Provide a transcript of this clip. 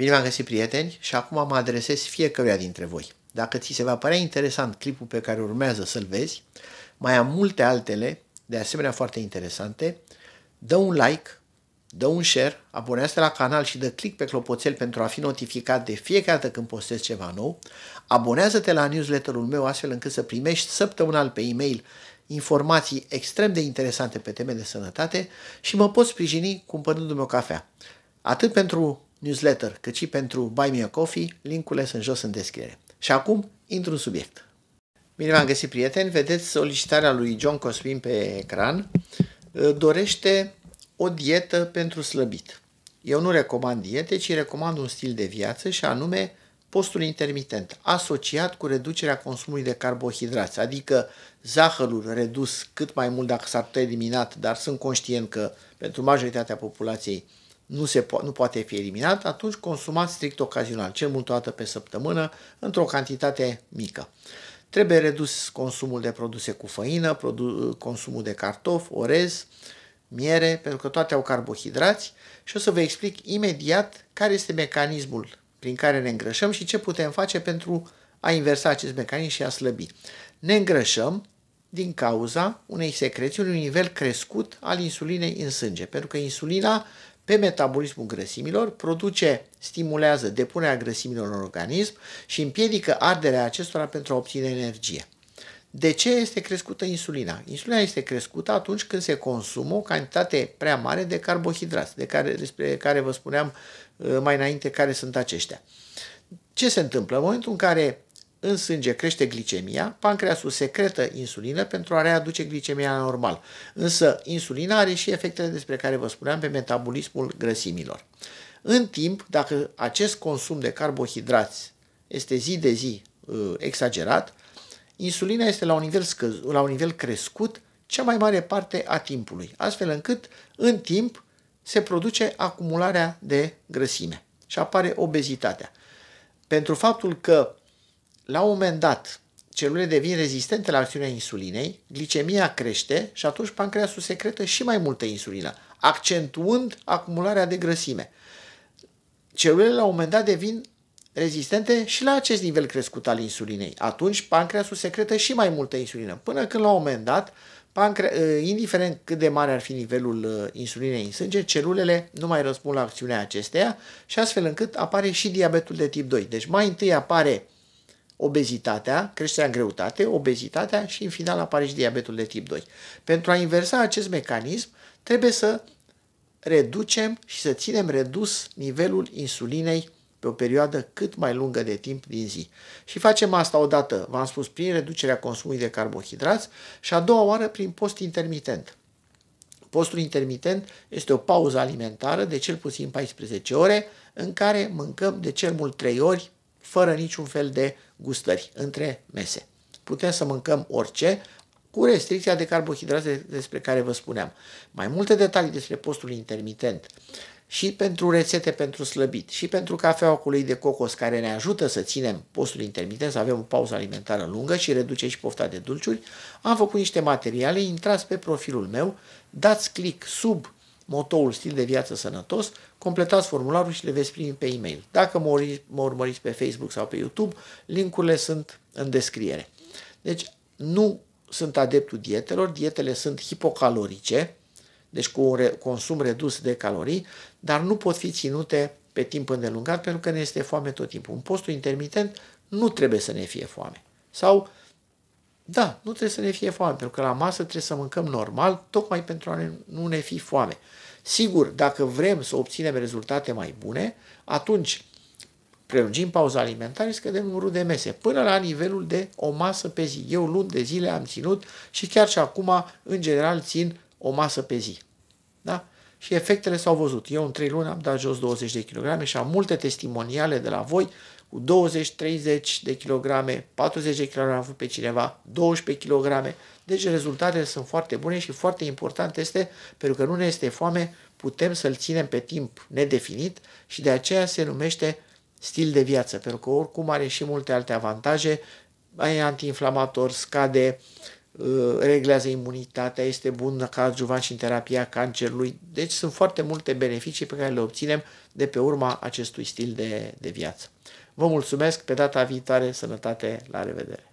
Bine v-am găsit, prieteni, și acum mă adresez fiecăruia dintre voi. Dacă ți se va părea interesant clipul pe care urmează să-l vezi, mai am multe altele, de asemenea foarte interesante, dă un like, dă un share, abonează-te la canal și dă click pe clopoțel pentru a fi notificat de fiecare dată când postez ceva nou, abonează-te la newsletterul meu astfel încât să primești săptămânal pe e-mail informații extrem de interesante pe teme de sănătate și mă poți sprijini cumpărându-mi o cafea. Atât pentru newsletter, cât și pentru Buy Me a Coffee, linkurile sunt jos în descriere. Și acum intru în subiect. Bine v-am găsit, prieteni. Vedeți solicitarea lui John Cosmin pe ecran. Dorește o dietă pentru slăbit. Eu nu recomand diete, ci recomand un stil de viață și anume postul intermitent, asociat cu reducerea consumului de carbohidrați, adică zahărul redus cât mai mult dacă s-ar putea eliminat, dar sunt conștient că pentru majoritatea populației nu, se po- nu poate fi eliminat, atunci consumat strict ocazional, cel mult o dată pe săptămână, într-o cantitate mică. Trebuie redus consumul de produse cu făină, produ- consumul de cartof, orez, miere, pentru că toate au carbohidrați și o să vă explic imediat care este mecanismul prin care ne îngrășăm și ce putem face pentru a inversa acest mecanism și a slăbi. Ne îngrășăm din cauza unei secreții, unui nivel crescut al insulinei în sânge, pentru că insulina pe metabolismul grăsimilor, produce, stimulează depunerea grăsimilor în organism și împiedică arderea acestora pentru a obține energie. De ce este crescută insulina? Insulina este crescută atunci când se consumă o cantitate prea mare de carbohidrați, de care, despre care vă spuneam uh, mai înainte care sunt aceștia. Ce se întâmplă? În momentul în care în sânge crește glicemia, pancreasul secretă insulină pentru a readuce glicemia la normal. Însă insulina are și efectele despre care vă spuneam pe metabolismul grăsimilor. În timp, dacă acest consum de carbohidrați este zi de zi uh, exagerat, insulina este la un nivel, scăz, la un nivel crescut cea mai mare parte a timpului, astfel încât în timp se produce acumularea de grăsime și apare obezitatea. Pentru faptul că la un moment dat, celulele devin rezistente la acțiunea insulinei, glicemia crește și atunci pancreasul secretă și mai multă insulină, accentuând acumularea de grăsime. Celulele la un moment dat devin rezistente și la acest nivel crescut al insulinei. Atunci pancreasul secretă și mai multă insulină, până când la un moment dat, pancre- ă, indiferent cât de mare ar fi nivelul ă, insulinei în sânge, celulele nu mai răspund la acțiunea acesteia și astfel încât apare și diabetul de tip 2. Deci mai întâi apare obezitatea, creșterea în greutate, obezitatea și în final apare și diabetul de tip 2. Pentru a inversa acest mecanism, trebuie să reducem și să ținem redus nivelul insulinei pe o perioadă cât mai lungă de timp din zi. Și facem asta odată, v-am spus, prin reducerea consumului de carbohidrați și a doua oară prin post intermitent. Postul intermitent este o pauză alimentară de cel puțin 14 ore în care mâncăm de cel mult 3 ori fără niciun fel de gustări între mese. Putem să mâncăm orice, cu restricția de carbohidrate despre care vă spuneam. Mai multe detalii despre postul intermitent și pentru rețete pentru slăbit și pentru cafeaua cu ulei de cocos care ne ajută să ținem postul intermitent, să avem o pauză alimentară lungă și reduce și pofta de dulciuri, am făcut niște materiale, intrați pe profilul meu, dați click sub motoul stil de viață sănătos, completați formularul și le veți primi pe e-mail. Dacă mă, mă urmăriți pe Facebook sau pe YouTube, linkurile sunt în descriere. Deci nu sunt adeptul dietelor, dietele sunt hipocalorice, deci cu un re- consum redus de calorii, dar nu pot fi ținute pe timp îndelungat pentru că ne este foame tot timpul. Un postul intermitent nu trebuie să ne fie foame. Sau, da, nu trebuie să ne fie foame, pentru că la masă trebuie să mâncăm normal, tocmai pentru a nu ne fi foame. Sigur, dacă vrem să obținem rezultate mai bune, atunci prelungim pauza alimentară și scădem numărul de mese, până la nivelul de o masă pe zi. Eu luni de zile am ținut și chiar și acum, în general, țin o masă pe zi. Da? și efectele s-au văzut. Eu în 3 luni am dat jos 20 de kilograme și am multe testimoniale de la voi cu 20, 30 de kilograme, 40 de kilograme am avut pe cineva, 12 kilograme. Deci rezultatele sunt foarte bune și foarte important este, pentru că nu ne este foame, putem să-l ținem pe timp nedefinit și de aceea se numește stil de viață, pentru că oricum are și multe alte avantaje, e antiinflamator, scade uh, Uh, reglează imunitatea, este bună ca adjuvant și în terapia cancerului. Deci sunt foarte multe beneficii pe care le obținem de pe urma acestui stil de, de viață. Vă mulțumesc, pe data viitoare, sănătate, la revedere!